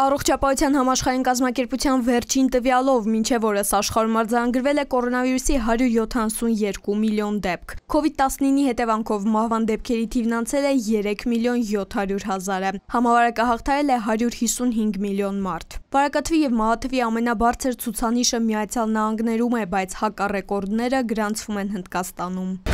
Առողջապահության համաշխարհային կազմակերպության վերջին տվյալով մինչև օրս աշխարհում արձանագրվել է կորոնավիրուսի 172 միլիոն դեպք։ COVID-19-ի հետևանքով մահվան դեպքերի թիվն անցել է 3 միլիոն 700 հազարը։ Համավարը կհաղթարել է 155 միլիոն մարդ։ Բարակաթվի եւ մահաթվի ամենաբարձր ցուցանիշը Միացյալ Նահանգներում է, բայց հակառեկորդները գրանցվում են Հնդկաստանում։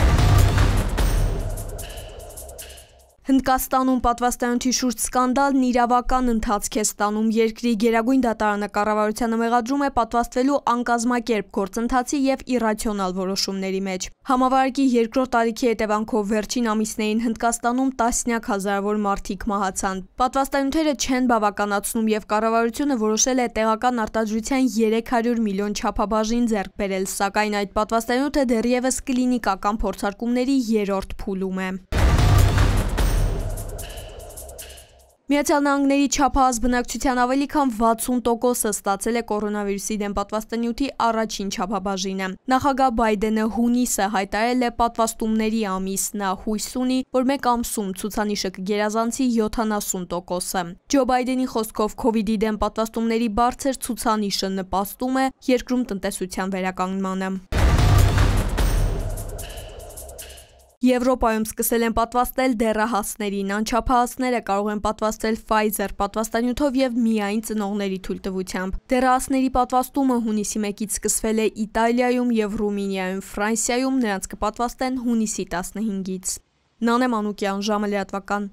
Հնդկաստանում պատվաստանյութի շուրջ սկանդալն իրավական ընթացք է ստանում։ Երկրի Գերագույն դատարանը կառավարությանը մեղադրում է պատվաստվելու անկազմակերպ գործընթացի եւ իրացիոնալ որոշումների մեջ։ Համավարակի երկրորդ տարիքի հետևանքով վերջին ամիսներին Հնդկաստանում տասնյակ հազարավոր մարդիկ մահացան։ Պատվաստանյութերը չեն բավականացնում եւ կառավարությունը որոշել է տեղական արտադրության 300 միլիոն չափաբաժին ձեռք բերել, սակայն այդ պատվաստանյութը դեռևս կլինիկական փորձարկումների երրորդ փուլում է։ Միացյալ Նահանգների չափահաս բնակչության ավելի քան 60%-ը ստացել է կորոնավիրուսի դեմ պատվաստանյութի առաջին չափաբաժինը։ Նախագահ Բայդենը հունիսը հայտարել է պատվաստումների ամիս, նա հույս ունի, որ մեկ ամսում ցուցանիշը կգերազանցի 70%-ը։ Ջո Բայդենի խոսքով COVID-ի դեմ պատվաստումների բարձր ցուցանիշը նպաստում է երկրում տնտեսության վերականգնմանը։ Եվրոպայում սկսել են պատվաստել դեռահասներին, անչափահասները կարող են պատվաստել Pfizer պատվաստանյութով եւ միայն ծնողների թույլտվությամբ։ Դեռահասների պատվաստումը հունիսի 1-ից սկսվել է Իտալիայում եւ Ռումինիայում, Ֆրանսիայում նրանց կպատվաստեն հունիսի 15-ից։ Նանե Մանուկյան, ժամը լրատվական։